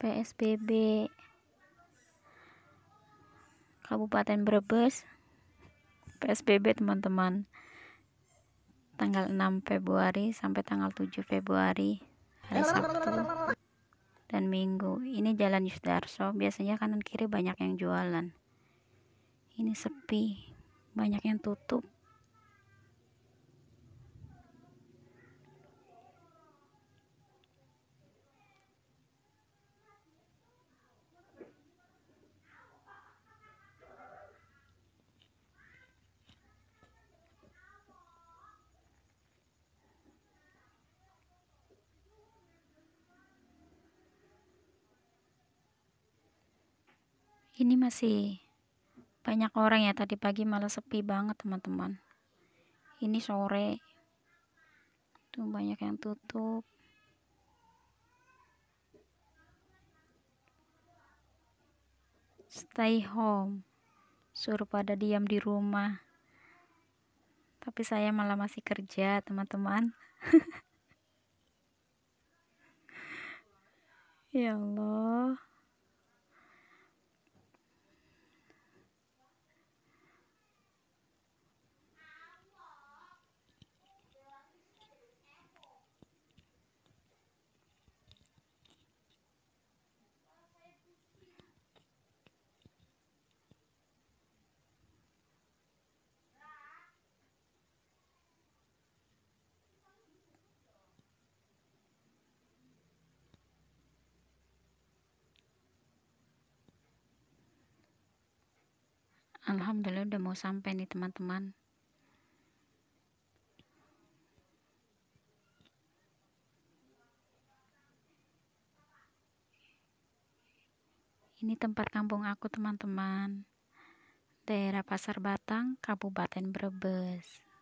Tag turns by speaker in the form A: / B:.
A: PSBB Kabupaten Brebes PSBB teman-teman tanggal 6 Februari sampai tanggal 7 Februari hari Sabtu dan Minggu ini jalan Yusdarso biasanya kanan kiri banyak yang jualan ini sepi banyak yang tutup ini masih banyak orang ya tadi pagi malah sepi banget teman-teman ini sore tuh banyak yang tutup stay home suruh pada diam di rumah tapi saya malah masih kerja teman-teman ya Allah Alhamdulillah udah mau sampai nih teman-teman ini tempat kampung aku teman-teman daerah Pasar Batang Kabupaten Brebes